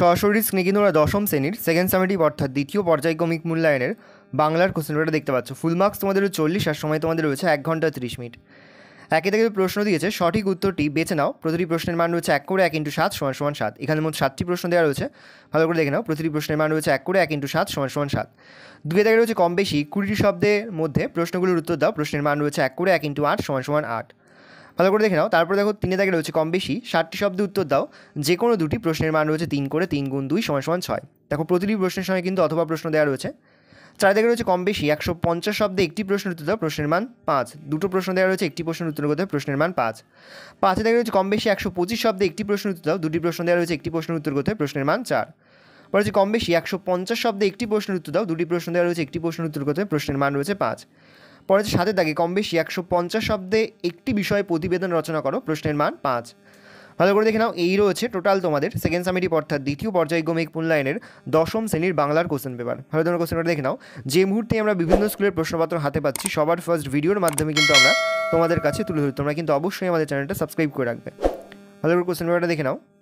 সরাসরি স্নেগিনোরা দশম শ্রেণীর সেকেন্ড সামেটিভ অর্থাৎ দ্বিতীয় পর্যায়ক্রমিক মূল্যায়নের বাংলার কোশ্চেন পেপারটা দেখতে পাচ্ছ ফুল মার্কস তোমাদের চল্লিশ আর সময় তোমাদের রয়েছে এক ঘন্টা তিরিশ মিনিট একে থেকে প্রশ্ন দিয়েছে সঠিক উত্তরটি বেছে নাও প্রতিটি প্রশ্নের মান রয়েছে এক করে এক ইন্টু সাত সমান সমান সাত এখানে মোট সাতটি প্রশ্ন দেওয়া রয়েছে ভালো করে দেখে নাও প্রতিটি প্রশ্নের মান রয়েছে এক করে এক ইন্টু সাত সমান সমান সাত দুয়ে থেকে রয়েছে কম বেশি কুড়িটি শব্দের মধ্যে প্রশ্নগুলোর উত্তর দাও প্রশ্নের মান রয়েছে এক করে এক ইন্টু আট সমান সমান আট ভালো করে দেখে নাও তারপর দেখো তিনে দাগে রয়েছে কম বেশি ষাটটি শব্দে উত্তর দাও যে কোনো দুটি প্রশ্নের মান রয়েছে তিন করে তিন গুণ দুই সমান সমান ছয় দেখো প্রতিটি প্রশ্নের সঙ্গে কিন্তু অথবা প্রশ্ন দেওয়া রয়েছে দাগে রয়েছে কম বেশি একশো পঞ্চাশ শব্দে একটি প্রশ্নের উত্তর দাও প্রশ্নের মান পাঁচ দুটো প্রশ্ন দেওয়া রয়েছে একটি প্রশ্নের উত্তর করতে প্রশ্নের মান পাঁচ পাঁচে দেখা রয়েছে কম বেশি একশো পঁচিশ শব্দে একটি প্রশ্নের উত্তর দাও দুটি প্রশ্ন দেওয়া রয়েছে একটি প্রশ্নের উত্তর করতে প্রশ্নের মান চার পরে হচ্ছে কম বেশি একশো পঞ্চাশ শব্দে একটি প্রশ্নের উত্তর দাও দুটি প্রশ্ন দেওয়া রয়েছে একটি প্রশ্নের উত্তর করতে প্রশ্নের মান রয়েছে পাঁচ পরে সাথে দাগে কম বেশি একশো পঞ্চাশ শব্দে একটি বিষয়ে প্রতিবেদন রচনা করো প্রশ্নের মান পাঁচ ভালো করে দেখে নাও এই রয়েছে টোটাল তোমাদের সেকেন্ড সামিটি অর্থাৎ দ্বিতীয় পর্যায়ক্রমিক মূল্যায়নের দশম শ্রেণীর বাংলার কোশ্চেন পেপার ভালো ধরনের কোশ্চেন দেখে নাও যে মুহূর্তে আমরা বিভিন্ন স্কুলের প্রশ্নপত্র হাতে পাচ্ছি সবার ফার্স্ট ভিডিওর মাধ্যমে কিন্তু আমরা তোমাদের কাছে তুলে ধরি তোমরা কিন্তু অবশ্যই আমাদের চ্যানেলটা সাবস্ক্রাইব করে রাখবে ভালো করে কোশ্চেন পেপারটা দেখে নাও